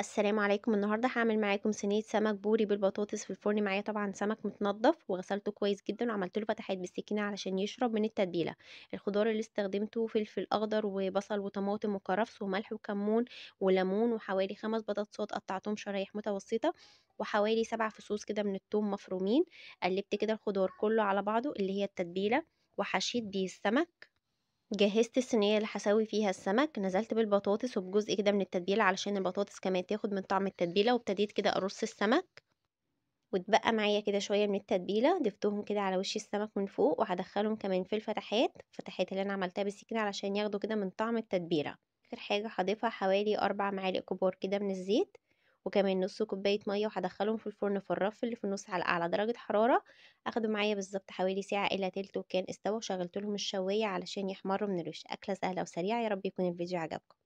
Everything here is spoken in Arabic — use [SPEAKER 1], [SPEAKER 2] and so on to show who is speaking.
[SPEAKER 1] السلام عليكم النهاردة هعمل معاكم صينية سمك بوري بالبطاطس في الفرن معايا طبعا سمك متنضف وغسلته كويس جدا وعملت له فتحات بالسكينة علشان يشرب من التتبيلة الخضار اللي استخدمته فلفل أخضر وبصل وطماطم وكرفس وملح وكمون وليمون وحوالي خمس بطاطسات قطعتهم شرايح متوسطة وحوالي سبع فصوص كده من التوم مفرومين قلبت كده الخضار كله على بعضه اللي هي التتبيلة وحشيت بيه السمك جهزت الصينيه اللي هسوي فيها السمك نزلت بالبطاطس وبجزء كده من التتبيله علشان البطاطس كمان تاخد من طعم التتبيله وابتديت كده ارص السمك واتبقى معايا كده شويه من التتبيله ضفتهم كده على وش السمك من فوق وهدخلهم كمان في الفتحات الفتحات اللي انا عملتها بالسكينه علشان ياخدوا كده من طعم التتبيله اخر حاجه هضيفها حوالي اربع معالق كبار كده من الزيت وكمان نص كوباية مية وهدخلهم في الفرن في الرف اللي في النص على أعلى درجة حرارة أخدوا معايا بالظبط حوالي ساعة إلى تلت وكان استوى وشغلت لهم الشواية علشان يحمروا من الوش أكلة سهلة وسريعة يارب يكون الفيديو عجبكم